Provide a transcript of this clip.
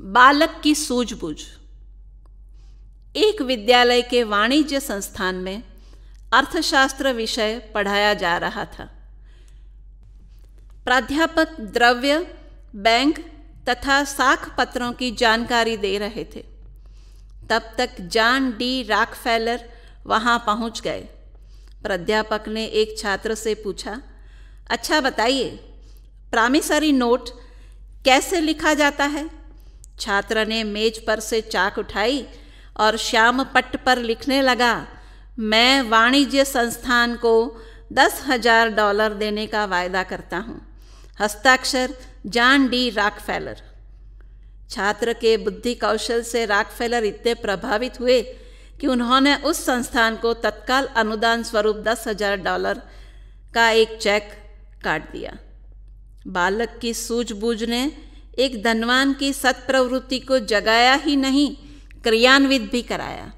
बालक की सूझबूझ एक विद्यालय के वाणिज्य संस्थान में अर्थशास्त्र विषय पढ़ाया जा रहा था प्राध्यापक द्रव्य बैंक तथा साख पत्रों की जानकारी दे रहे थे तब तक जान डी राकफेलर वहां पहुंच गए प्राध्यापक ने एक छात्र से पूछा अच्छा बताइए प्रामिसरी नोट कैसे लिखा जाता है छात्र ने मेज पर से चाक उठाई और श्याम पट्ट पर लिखने लगा मैं वाणिज्य संस्थान को दस हजार डॉलर देने का वायदा करता हूँ हस्ताक्षर जॉन डी राकफेलर छात्र के बुद्धि कौशल से राकफेलर इतने प्रभावित हुए कि उन्होंने उस संस्थान को तत्काल अनुदान स्वरूप दस हजार डॉलर का एक चेक काट दिया बालक की सूझबूझ ने एक धनवान की सत्प्रवृत्ति को जगाया ही नहीं क्रियान्वित भी कराया